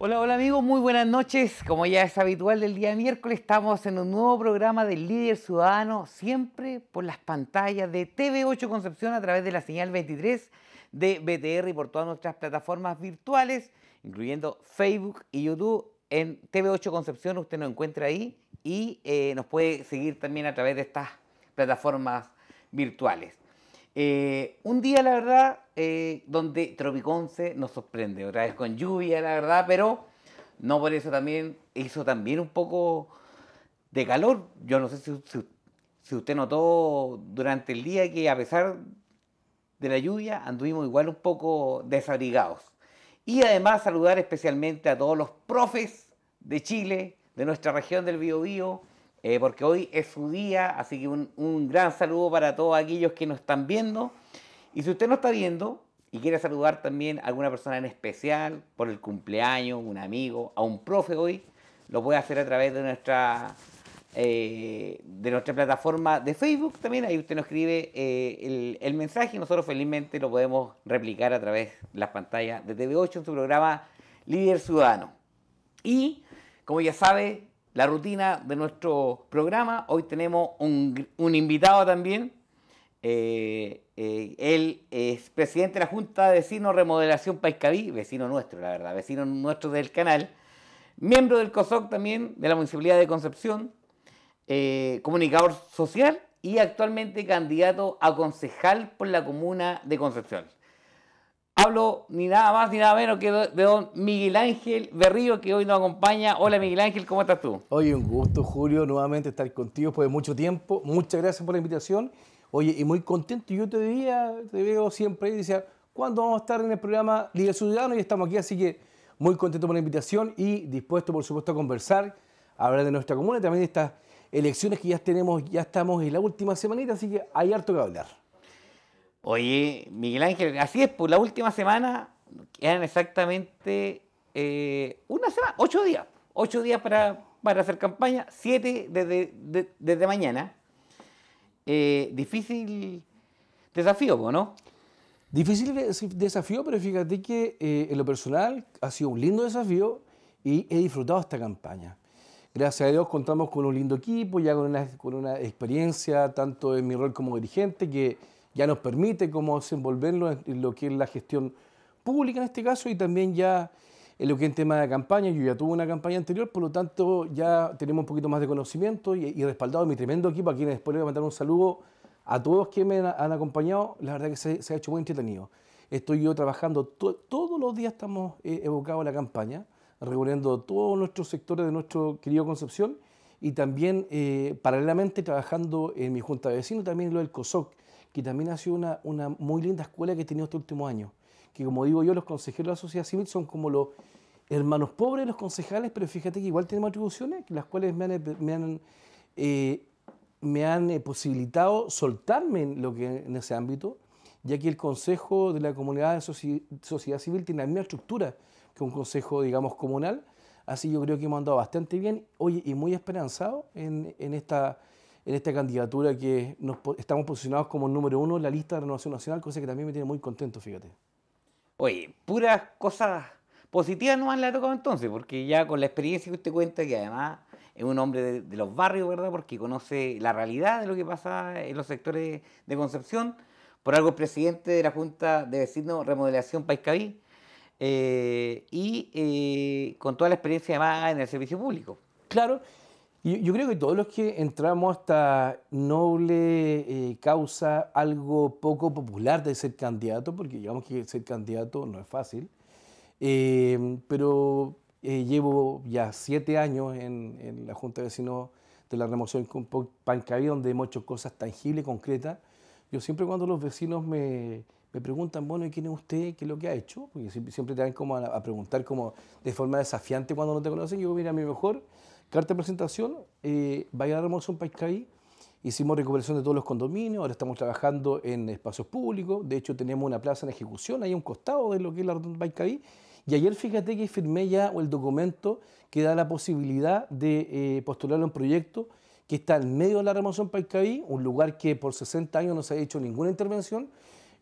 Hola, hola amigos, muy buenas noches. Como ya es habitual del día miércoles, estamos en un nuevo programa del Líder Ciudadano, siempre por las pantallas de TV8 Concepción a través de la señal 23 de BTR y por todas nuestras plataformas virtuales, incluyendo Facebook y YouTube. En TV8 Concepción usted nos encuentra ahí y eh, nos puede seguir también a través de estas plataformas virtuales. Eh, un día, la verdad, eh, donde Tropiconce nos sorprende, otra vez con lluvia, la verdad, pero no por eso también hizo también un poco de calor. Yo no sé si, si, usted notó durante el día que a pesar de la lluvia anduvimos igual un poco desabrigados. Y además saludar especialmente a todos los profes de Chile, de nuestra región del Biobío, eh, porque hoy es su día, así que un gran saludo para todos aquellos que nos están viendo. Y si usted no está viendo y quiere saludar también a alguna persona en especial por el cumpleaños, un amigo, a un profe hoy, lo puede hacer a través de nuestra eh, de nuestra plataforma de Facebook también. Ahí usted nos escribe eh, el, mensaje y nosotros felizmente lo podemos replicar a través de las pantallas de TV8 en su programa Líder Ciudadano. Y, como ya sabe, la rutina de nuestro programa, hoy tenemos un invitado también eh, eh, él es presidente de la Junta de Vecinos Remodelación Paiscaví, vecino nuestro, la verdad, vecino nuestro del canal, miembro del COSOC también, de la Municipalidad de Concepción, eh, comunicador social y actualmente candidato a concejal por la comuna de Concepción. Hablo ni nada más ni nada menos que de don Miguel Ángel Berrío, que hoy nos acompaña. Hola Miguel Ángel, ¿cómo estás tú? Oye, un gusto, Julio, nuevamente estar contigo después de mucho tiempo. Muchas gracias por la invitación Oye, y muy contento, yo te veía, te veo siempre y decía, ¿cuándo vamos a estar en el programa Liga Ciudadano? Y estamos aquí, así que muy contento por la invitación y dispuesto, por supuesto, a conversar, a hablar de nuestra comuna, también de estas elecciones que ya tenemos, ya estamos en la última semanita, así que hay harto que hablar. Oye, Miguel Ángel, así es, por pues, la última semana eran exactamente eh, una semana, ocho días, ocho días para, para hacer campaña, siete desde, desde mañana. Eh, difícil desafío, ¿no? Difícil desafío, pero fíjate que eh, en lo personal ha sido un lindo desafío y he disfrutado esta campaña. Gracias a Dios contamos con un lindo equipo, ya con una, con una experiencia tanto en mi rol como dirigente que ya nos permite cómo desenvolverlo... en lo que es la gestión pública en este caso y también ya en lo que es tema de campaña, yo ya tuve una campaña anterior, por lo tanto ya tenemos un poquito más de conocimiento y, respaldado mi tremendo equipo, a quienes después les voy a mandar un saludo a todos que me han acompañado, la verdad que se, ha hecho muy entretenido. Estoy yo trabajando, todos los días estamos eh, evocados a la campaña, reuniendo todos nuestros sectores de nuestro querido Concepción y también eh, paralelamente trabajando en mi junta de vecinos, también lo del COSOC, que también ha sido una, una muy linda escuela que he tenido este último año que como digo yo, los consejeros de la sociedad civil son como los hermanos pobres de los concejales, pero fíjate que igual tenemos atribuciones, las cuales me han, me han, eh, me han eh, posibilitado soltarme en, lo que, en ese ámbito, ya que el Consejo de la Comunidad de Sociedad Civil tiene la misma estructura que un consejo, digamos, comunal, así yo creo que hemos andado bastante bien, oye, y muy esperanzado en, en esta en esta candidatura que nos, estamos posicionados como número uno en la lista de renovación nacional, cosa que también me tiene muy contento, fíjate. Oye, puras cosas positivas han le ha tocado entonces, porque ya con la experiencia que usted cuenta, que además es un hombre de, los barrios, ¿verdad? Porque conoce la realidad de lo que pasa en los sectores de Concepción. Por algo es presidente de la Junta de Vecinos Remodelación Paiscaví. Eh, y eh, con toda la experiencia además en el servicio público. Claro, yo, creo que todos los que entramos a esta noble eh, causa, algo poco popular de ser candidato, porque digamos que ser candidato no es fácil, eh, pero eh, llevo ya siete años en, la Junta de Vecinos de la Remoción con Pancaví, donde hemos hecho cosas tangibles, concretas. Yo siempre cuando los vecinos me, me preguntan, bueno, ¿y quién es usted? ¿Qué es lo que ha hecho? Porque siempre, te dan como a, preguntar como de forma desafiante cuando no te conocen. Yo, mira, a mi mejor Carta de presentación, eh, de Hermoso, un país Hicimos recuperación de todos los condominios, ahora estamos trabajando en espacios públicos. De hecho, tenemos una plaza en ejecución ahí a un costado de lo que es la Rotonda Paiscaí. Y ayer fíjate que firmé ya el documento que da la posibilidad de eh, postular un proyecto que está en medio de la remoción Paiscaí, un lugar que por 60 años no se ha hecho ninguna intervención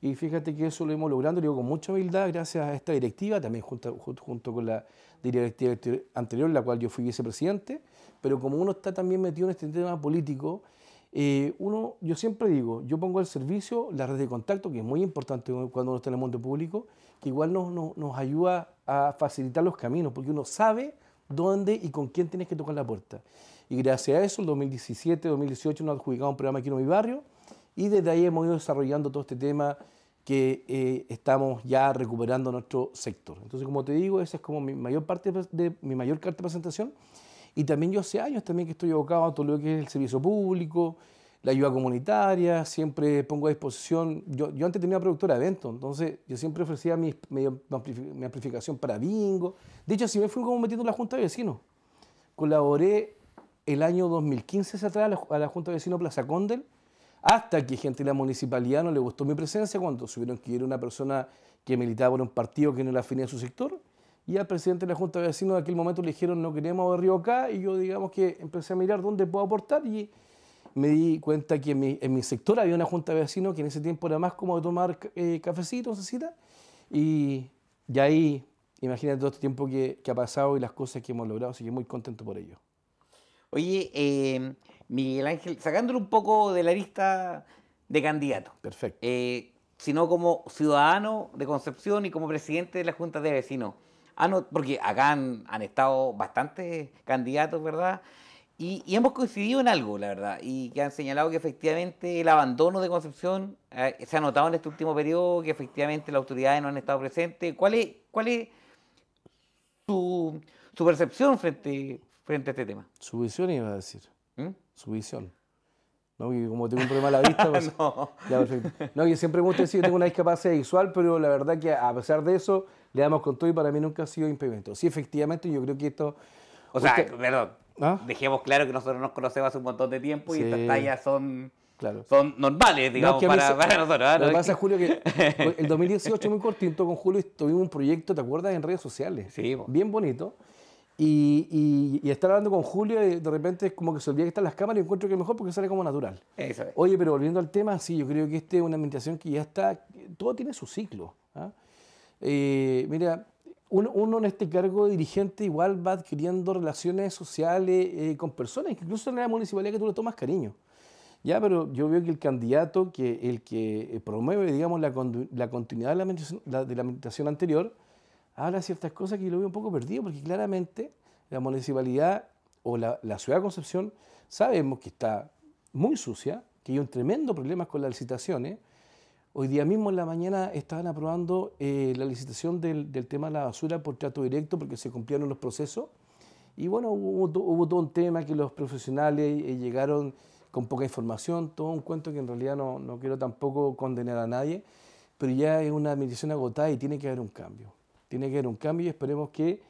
y fíjate que eso lo hemos logrando, digo, con mucha humildad, gracias a esta directiva, también junto, junto con la directiva anterior, la cual yo fui vicepresidente, pero como uno está también metido en este tema político, eh, uno, yo siempre digo, yo pongo al servicio la red de contacto, que es muy importante cuando uno está en el mundo público, que igual nos, nos, nos ayuda a facilitar los caminos, porque uno sabe dónde y con quién tienes que tocar la puerta. Y gracias a eso, en 2017, 2018, nos adjudicamos un programa aquí en mi barrio, y desde ahí hemos ido desarrollando todo este tema que eh, estamos ya recuperando nuestro sector. Entonces, como te digo, esa es como mi mayor parte de, mi mayor carta de presentación. Y también yo hace años también que estoy abocado a todo lo que es el servicio público, la ayuda comunitaria, siempre pongo a disposición, yo, yo antes tenía productora de eventos, entonces yo siempre ofrecía mi, mi, amplificación para bingo. De hecho, así me fui como metido en la Junta de Vecinos. Colaboré el año 2015 hacia atrás a la, a la Junta de Vecinos Plaza Condel hasta que gente de la municipalidad no le gustó mi presencia cuando supieron que era una persona que militaba por un partido que no era afín a su sector. Y al presidente de la Junta de Vecinos de aquel momento le dijeron no queremos a Río acá y yo digamos que empecé a mirar dónde puedo aportar y me di cuenta que en mi, en mi sector había una Junta de Vecinos que en ese tiempo era más como de tomar cafecitos eh, cafecito, cita y, y ahí imagínate todo este tiempo que, que, ha pasado y las cosas que hemos logrado, así que muy contento por ello. Oye, eh Miguel Ángel, sacándolo un poco de la lista de candidato. Perfecto. Eh, sino como ciudadano de Concepción y como presidente de la Junta de Vecinos. Ah, no, porque acá han, estado bastantes candidatos, ¿verdad? Y, hemos coincidido en algo, la verdad, y que han señalado que efectivamente el abandono de Concepción eh, se ha notado en este último periodo, que efectivamente las autoridades no han estado presentes. ¿Cuál es, su, percepción frente, a este tema? Su visión iba a decir. ¿Mm? su visión. ¿no? como tengo un problema de la vista, pues, no. siempre me gusta decir que tengo una discapacidad visual, pero la verdad que a pesar de eso, le damos con todo y para mí nunca ha sido impedimento. Sí, efectivamente, yo creo que esto... O sea, perdón, ¿Ah? dejemos claro que nosotros nos conocemos hace un montón de tiempo y estas tallas son... Claro. Son normales, digamos, no, para, para, nosotros. ¿ah? Lo que pasa, Julio, que el 2018, muy cortito con Julio, tuvimos un proyecto, ¿te acuerdas? En redes sociales. Sí. Bien bonito y, estar hablando con Julio de repente es como que se olvida que están las cámaras y encuentro que es mejor porque sale como natural. Oye, pero volviendo al tema, sí, yo creo que esta es una administración que ya está, todo tiene su ciclo. ¿ah? Eh, mira, uno, en este cargo dirigente igual va adquiriendo relaciones sociales eh, con personas, incluso en la municipalidad que tú le tomas cariño. Ya, pero yo veo que el candidato, que el que promueve, digamos, la, continuidad de la, de la administración anterior, habla ciertas cosas que yo lo veo un poco perdido, porque claramente la municipalidad o la, la ciudad de Concepción sabemos que está muy sucia, que hay un tremendo problema con las licitaciones. Hoy día mismo en la mañana estaban aprobando eh, la licitación del, del, tema de la basura por trato directo porque se cumplieron los procesos. Y bueno, hubo, todo un tema que los profesionales eh, llegaron con poca información, todo un cuento que en realidad no, no quiero tampoco condenar a nadie, pero ya es una administración agotada y tiene que haber un cambio. Tiene que haber un cambio y esperemos que,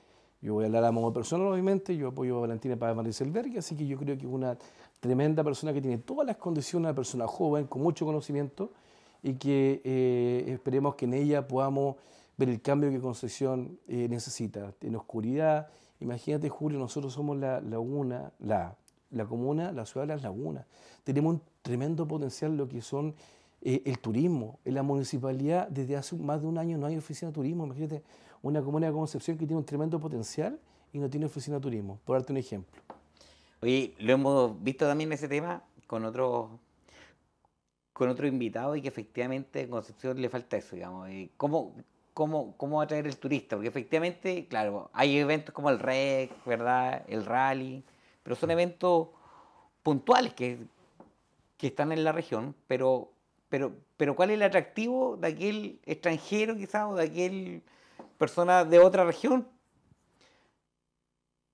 yo voy a hablar a modo personal obviamente, yo apoyo a Valentina Páez Mariselberg, así que yo creo que es una tremenda persona que tiene todas las condiciones, una persona joven, con mucho conocimiento, y que eh, esperemos que en ella podamos ver el cambio que Concepción eh, necesita. En oscuridad, imagínate Julio, nosotros somos la laguna, la, la comuna, la ciudad de las lagunas. Tenemos un tremendo potencial lo que son eh, el turismo. En la municipalidad desde hace más de un año no hay oficina de turismo. Imagínate una comuna de Concepción que tiene un tremendo potencial y no tiene oficina de turismo, por darte un ejemplo. Oye, lo hemos visto también ese tema con otro con otro invitado y que efectivamente Concepción le falta eso, digamos. Eh, ¿Cómo, cómo, cómo atraer el turista? Porque efectivamente, claro, hay eventos como el REC, ¿verdad? El rally, pero son eventos puntuales que, que están en la región, pero pero, pero ¿cuál es el atractivo de aquel extranjero quizás o de aquel persona de otra región?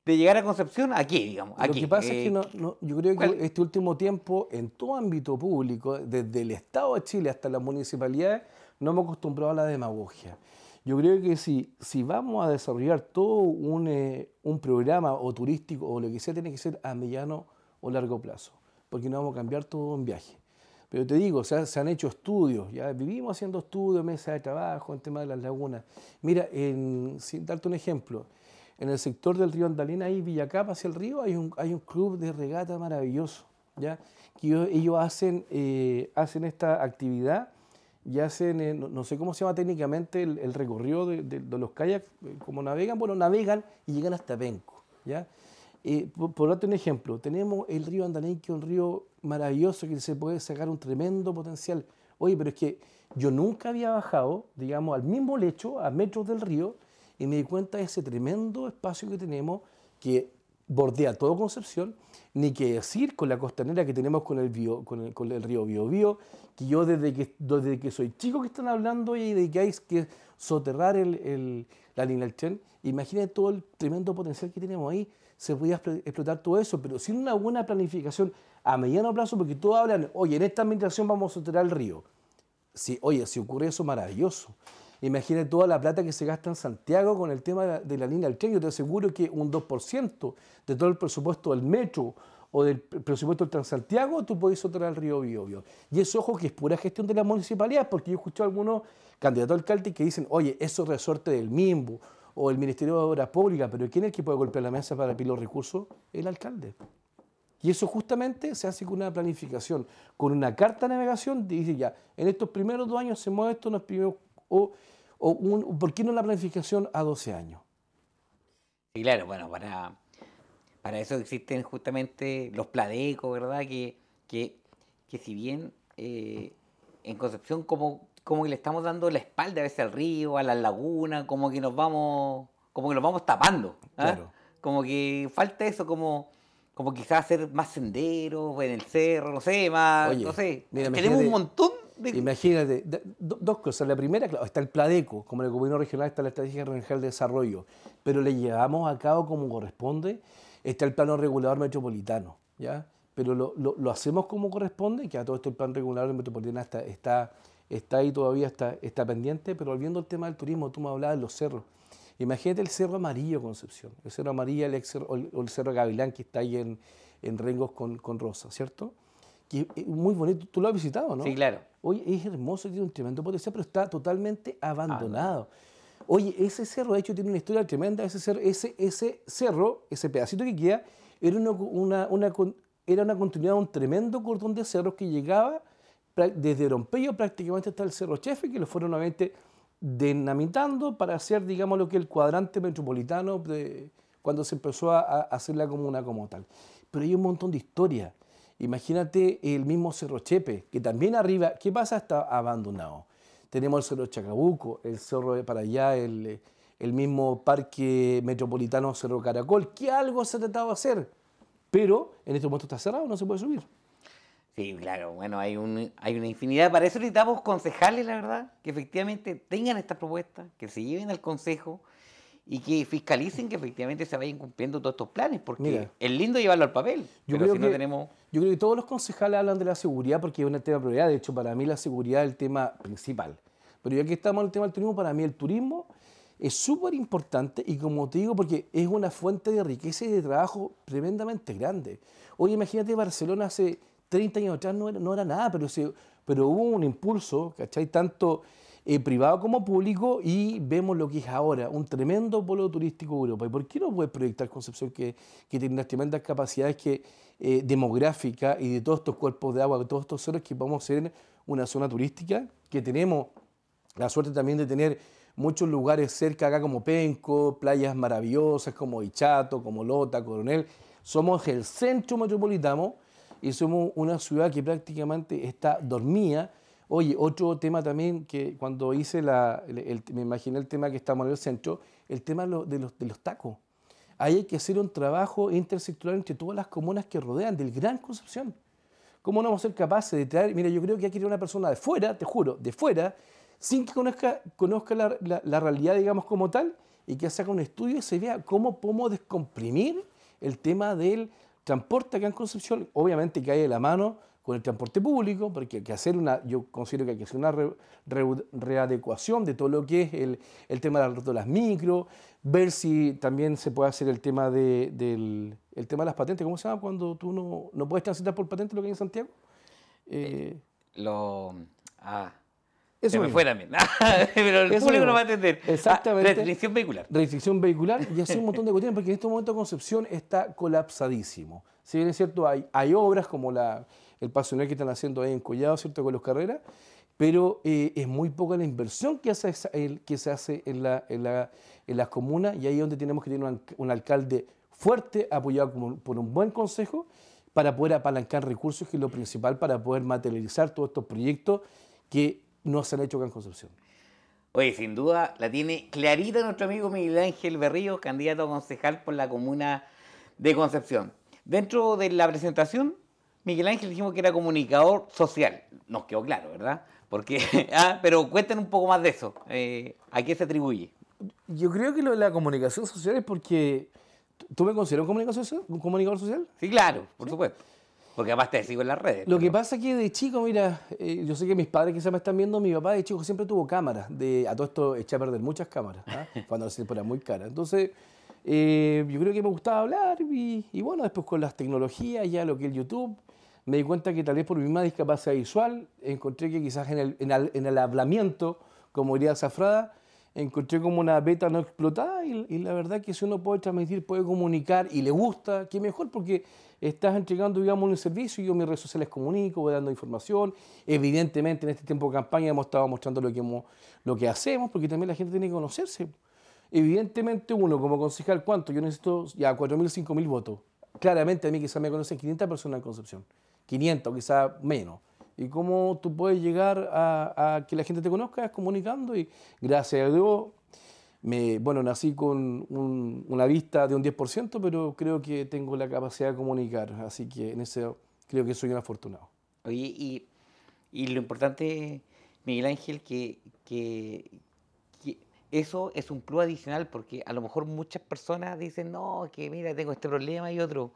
De llegar a Concepción, aquí, digamos. Lo que pasa es que eh, yo creo que este último tiempo, en todo ámbito público, desde el Estado de Chile hasta las municipalidades, no hemos acostumbrado a la demagogia. Yo creo que si, si vamos a desarrollar todo un, eh, un programa o turístico o lo que sea, tiene que ser a mediano o largo plazo, porque no vamos a cambiar todo un viaje. Pero te digo, se han, hecho estudios, ya vivimos haciendo estudios, mesas de trabajo, en tema de las lagunas. Mira, sin darte un ejemplo, en el sector del río Andalina ahí Villacapa hacia el río, hay un, club de regata maravilloso, ¿ya? que ellos, eh, hacen, esta actividad y hacen, eh, no, sé cómo se llama técnicamente, el, recorrido de, los kayaks, eh, como navegan, bueno, navegan y llegan hasta Penco. ¿ya? por, otro ejemplo, tenemos el río Andalén que es un río maravilloso que se puede sacar un tremendo potencial. Oye, pero es que yo nunca había bajado, digamos, al mismo lecho, a metros del río, y me di cuenta de ese tremendo espacio que tenemos que bordea todo Concepción, ni que decir con la costanera que tenemos con el, bio, con, el río Biobío, que yo desde que, desde que soy chico que están hablando y de que hay que soterrar la línea del tren, imagínate todo el tremendo potencial que tenemos ahí se podía explotar todo eso, pero sin una buena planificación a mediano plazo, porque todos hablan, oye, en esta administración vamos a soterrar el río. oye, si ocurre eso, maravilloso. Imagínate toda la plata que se gasta en Santiago con el tema de la línea del tren. Yo te aseguro que un 2% de todo el presupuesto del metro o del presupuesto del Transantiago, tú podés soterrar el río Biobio. Y eso, ojo, que es pura gestión de la municipalidad, porque yo he escuchado a algunos candidatos alcaldes que dicen, oye, eso resorte del MIMBU o el Ministerio de Obras Públicas, pero ¿quién es el que puede golpear la mesa para pedir los recursos? El alcalde. Y eso justamente se hace con una planificación, con una carta de navegación, dice ya, en estos primeros dos años se mueve esto, nos primeros, o, un, ¿por qué no la planificación a 12 años? claro, bueno, para, para eso existen justamente los pladecos, ¿verdad? Que, que, que si bien eh, en Concepción como, como que le estamos dando la espalda a veces al río, a las lagunas, como que nos vamos, como que nos vamos tapando. ¿ah? Como que falta eso, como, como quizás hacer más senderos en el cerro, no sé, más, no sé. Tenemos un montón de... Imagínate, dos cosas. La primera, claro, está el Pladeco, como el gobierno regional está la estrategia regional de desarrollo, pero le llevamos a cabo como corresponde, está el plano regulador metropolitano, ¿ya? Pero lo, hacemos como corresponde, que a todo esto el plan regulador metropolitano está está ahí todavía, está, está pendiente, pero volviendo al tema del turismo, tú me hablabas de los cerros. Imagínate el Cerro Amarillo, Concepción, el Cerro Amarillo el cerro, o el Cerro Gavilán que está ahí en, en Rengos con, Rosa, ¿cierto? Que es muy bonito, tú lo has visitado, ¿no? Sí, claro. Oye, es hermoso, tiene un tremendo potencial, pero está totalmente abandonado. Ah, Oye, ese cerro, de hecho, tiene una historia tremenda, ese cerro, ese, ese, cerro, ese pedacito que queda, era una, era una continuidad de un tremendo cordón de cerros que llegaba desde Rompeyo prácticamente hasta el Cerro Chefe, que lo fueron nuevamente denamitando para hacer, digamos, lo que el cuadrante metropolitano cuando se empezó a, hacer la comuna como tal. Pero hay un montón de historia. Imagínate el mismo Cerro Chepe, que también arriba, ¿qué pasa? Está abandonado. Tenemos el Cerro Chacabuco, el Cerro de para allá, el, el mismo Parque Metropolitano Cerro Caracol, que algo se ha tratado de hacer, pero en este momento está cerrado, no se puede subir. Sí, claro, bueno, hay, un, hay una infinidad. Para eso necesitamos concejales, la verdad, que efectivamente tengan esta propuesta, que se lleven al Consejo y que fiscalicen que efectivamente se vayan cumpliendo todos estos planes, porque es lindo llevarlo al papel, yo creo que, tenemos... Yo creo que todos los concejales hablan de la seguridad porque es un tema prioridad, de hecho para mí la seguridad es el tema principal, pero ya que estamos en el tema del turismo, para mí el turismo es súper importante y como te digo, porque es una fuente de riqueza y de trabajo tremendamente grande. Hoy imagínate Barcelona hace 30 años atrás no era, nada, pero, pero hubo un impulso, ¿cachai? Tanto eh, privado como público y vemos lo que es ahora, un tremendo polo turístico de Europa. ¿Y por qué no puedes proyectar Concepción que, tiene las tremendas capacidades que, eh, demográficas y de todos estos cuerpos de agua, de todos estos zonas que vamos a ser una zona turística, que tenemos la suerte también de tener muchos lugares cerca acá como Penco, playas maravillosas como Ichato, como Lota, Coronel. Somos el centro metropolitano y somos una ciudad que prácticamente está dormida. Oye, otro tema también que cuando hice la, me imaginé el tema que estamos en el centro, el tema de los, de los, tacos. Ahí hay que hacer un trabajo intersectoral entre todas las comunas que rodean del Gran Concepción. ¿Cómo no vamos a ser capaces de traer? Mira, yo creo que hay que ir una persona de fuera, te juro, de fuera, sin que conozca, conozca la, la, realidad, digamos, como tal, y que haga un estudio y se vea cómo podemos descomprimir el tema del, transporte acá en Concepción, obviamente cae de la mano con el transporte público, porque hay que hacer una, yo considero que hay que hacer una readecuación de todo lo que es el, tema de las micro, ver si también se puede hacer el tema de, del tema de las patentes, ¿cómo se llama cuando tú no, puedes transitar por patente lo que hay en Santiago? Eh, eh, lo, ah, eso me fue también. Pero el público no va a entender. Ah, Exactamente. restricción vehicular. Restricción vehicular y hace un montón de cuestiones, porque en este momento Concepción está colapsadísimo. Si bien es cierto, hay, hay obras como la, el pasional que están haciendo ahí en Collado, ¿cierto? Con los carreras, pero eh, es muy poca la inversión que, hace que se hace en, las comunas y ahí es donde tenemos que tener un, alcalde fuerte, apoyado por un buen consejo, para poder apalancar recursos, que es lo principal para poder materializar todos estos proyectos que no se han hecho acá en Concepción. Oye, sin duda la tiene clarita nuestro amigo Miguel Ángel Berrío, candidato a concejal por la comuna de Concepción. Dentro de la presentación, Miguel Ángel dijimos que era comunicador social. Nos quedó claro, ¿verdad? Porque, ah, pero cuenten un poco más de eso. Eh, ¿A qué se atribuye? Yo creo que lo de la comunicación social es porque... ¿Tú me consideras un, comunicador social? Sí, claro, por supuesto. Porque además te sigo en las redes. Lo que pasa es que de chico, mira, eh, yo sé que mis padres quizás me están viendo, mi papá de chico siempre tuvo cámaras. De, a todo esto eché a perder muchas cámaras, ¿ah? cuando se ponía muy cara. Entonces, eh, yo creo que me gustaba hablar y, bueno, después con las tecnologías, ya lo que es YouTube, me di cuenta que tal vez por mi misma discapacidad visual, encontré que quizás en el, en el, en el hablamiento, como diría Zafrada, encontré como una beta no explotada y, y, la verdad que si uno puede transmitir, puede comunicar y le gusta, que mejor porque estás entregando, digamos, un servicio. Yo mis redes sociales comunico, voy dando información. Evidentemente, en este tiempo de campaña hemos estado mostrando lo que, hemos, lo que hacemos, porque también la gente tiene que conocerse. Evidentemente, uno como concejal, ¿cuánto? Yo necesito ya 4.000, 5.000 votos. Claramente, a mí quizás me conocen 500 personas en Concepción, 500, quizás menos. ¿Y cómo tú puedes llegar a, a que la gente te conozca? Es comunicando y gracias a Dios bueno, nací con una vista de un 10%, pero creo que tengo la capacidad de comunicar, así que en eso creo que soy un afortunado. Oye, y, lo importante, Miguel Ángel, que, eso es un plus adicional, porque a lo mejor muchas personas dicen, no, que mira, tengo este problema y otro.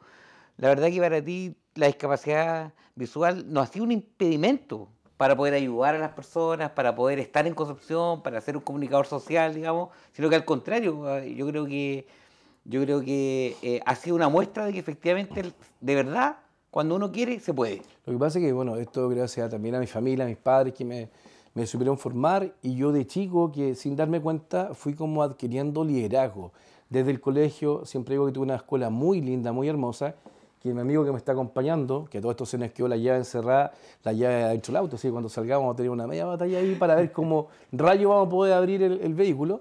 La verdad que para ti la discapacidad visual no ha sido un impedimento, para poder ayudar a las personas, para poder estar en Concepción, para ser un comunicador social, digamos, sino que al contrario, ah, yo creo que, yo creo que eh, ha sido una muestra de que efectivamente, de verdad, cuando uno quiere, se puede. Lo que pasa es que, bueno, esto gracias también a mi familia, a mis padres que me, me supieron formar y yo de chico, que sin darme cuenta, fui como adquiriendo liderazgo. Desde el colegio, siempre digo que tuve una escuela muy linda, muy hermosa, que mi amigo que me está acompañando, que todo esto se nos quedó la llave encerrada, la llave dentro del auto, así que cuando salgamos vamos a tener una media batalla ahí para ver cómo rayo vamos a poder abrir el, vehículo.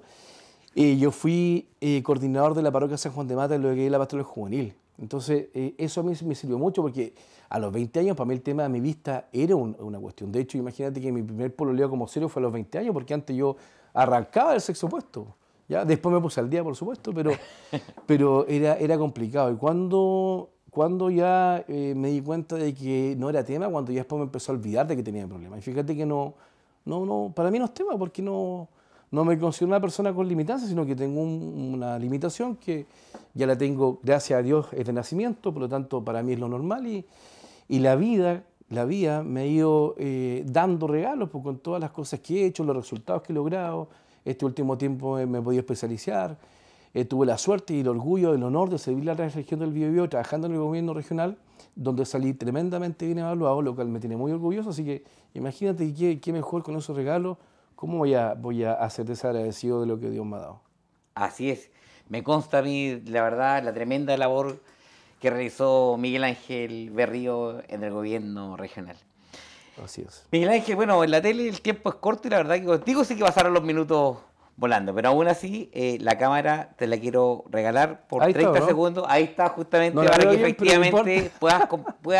yo fui eh, coordinador de la parroquia San Juan de Mata en lo que es la patrulla juvenil. Entonces, eh, eso a mí me sirvió mucho porque a los 20 años, para mí el tema de mi vista era una cuestión. De hecho, imagínate que mi primer pololeo como serio fue a los 20 años, porque antes yo arrancaba el sexo opuesto. ¿ya? Después me puse al día, por supuesto, pero, pero era, era complicado. Y cuando cuando ya eh, me di cuenta de que no era tema, cuando ya después me empezó a olvidar de que tenía problemas. Y fíjate que no, no, no, para mí no es tema, porque no, no me considero una persona con limitancias, sino que tengo una limitación que ya la tengo, gracias a Dios, desde nacimiento, por lo tanto para mí es lo normal y, y la vida, la vida me ha ido eh, dando regalos pues, con todas las cosas que he hecho, los resultados que he logrado. Este último tiempo me he podido especializar eh, tuve la suerte y el orgullo, el honor de servir a la región del Biobío trabajando en el gobierno regional, donde salí tremendamente bien evaluado, lo cual me tiene muy orgulloso. Así que imagínate qué, mejor con esos regalos, cómo voy a, voy a ser de lo que Dios me ha dado. Así es. Me consta a mí, la verdad, la tremenda labor que realizó Miguel Ángel Berrío en el gobierno regional. Así es. Miguel Ángel, bueno, en la tele el tiempo es corto y la verdad que contigo sí que pasaron los minutos volando. Pero aún así, eh, la cámara te la quiero regalar por 30 segundos. Ahí está, justamente, para que efectivamente puedas,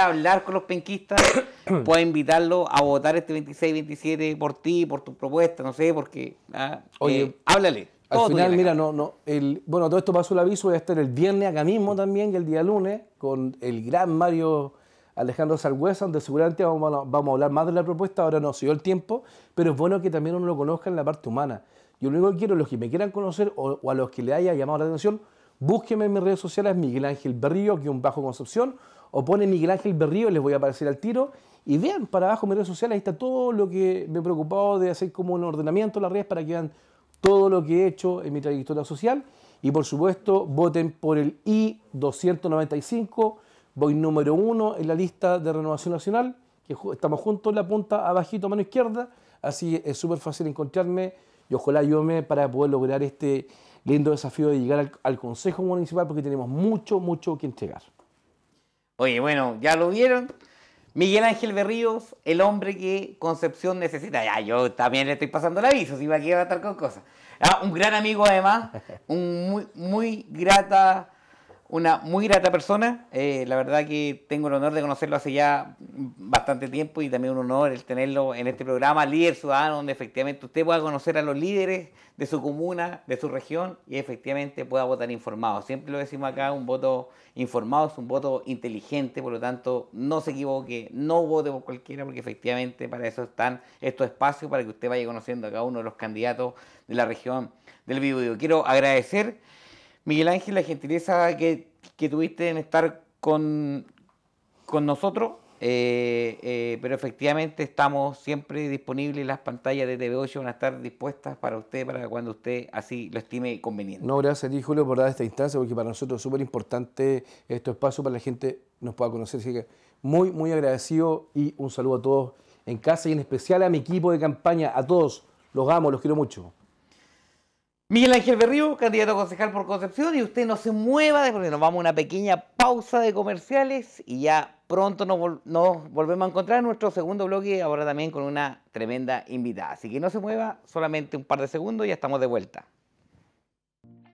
hablar con los penquistas, puedas invitarlos a votar este 26-27 por ti, por tu propuesta, no sé, porque. Ah, Oye, eh, háblale. Al final, mira, no, no, el, bueno, todo esto pasó el aviso, voy a estar el viernes acá mismo también el día lunes con el gran Mario Alejandro Salgüesa, donde seguramente vamos a, vamos a hablar más de la propuesta, ahora se dio el tiempo, pero es bueno que también uno lo conozca en la parte humana. Yo lo único que quiero, los que me quieran conocer o, a los que le haya llamado la atención, búsquenme en mis redes sociales Miguel Ángel Berrío, que un bajo concepción, o pone Miguel Ángel Berrío, les voy a aparecer al tiro, y vean para abajo mis redes sociales, ahí está todo lo que me he preocupado de hacer como un ordenamiento de las redes para que vean todo lo que he hecho en mi trayectoria social, y por supuesto, voten por el I-295, voy número uno en la lista de Renovación Nacional, que estamos juntos en la punta, abajito, mano izquierda, así es súper fácil encontrarme, y ojalá ayúdame para poder lograr este lindo desafío de llegar al, Consejo Municipal porque tenemos mucho, mucho que entregar. Oye, bueno, ya lo vieron. Miguel Ángel Berríos, el hombre que Concepción necesita. Ya, yo también le estoy pasando el aviso, si va a quedar a con cosas. Ah, un gran amigo además, un muy, muy grata una muy grata persona. Eh, la verdad que tengo el honor de conocerlo hace ya bastante tiempo y también un honor el tenerlo en este programa, Líder Ciudadano, donde efectivamente usted pueda conocer a los líderes de su comuna, de su región y efectivamente pueda votar informado. Siempre lo decimos acá, un voto informado es un voto inteligente, por lo tanto no se equivoque, no vote por cualquiera porque efectivamente para eso están estos espacios, para que usted vaya conociendo a cada uno de los candidatos de la región del Bío. Quiero agradecer Miguel Ángel, la gentileza que, tuviste en estar con, con nosotros, eh, eh, pero efectivamente estamos siempre disponibles, las pantallas de TV8 van a estar dispuestas para usted, para cuando usted así lo estime conveniente. No, gracias a ti, Julio, por dar esta instancia, porque para nosotros es súper importante este espacio para la gente nos pueda conocer. Así que muy, muy agradecido y un saludo a todos en casa y en especial a mi equipo de campaña, a todos. Los amo, los quiero mucho. Miguel Ángel Berrío, candidato a concejal por Concepción, y usted no se mueva, porque nos vamos a una pequeña pausa de comerciales y ya pronto nos, volvemos a encontrar en nuestro segundo bloque, ahora también con una tremenda invitada. Así que no se mueva, solamente un par de segundos y ya estamos de vuelta.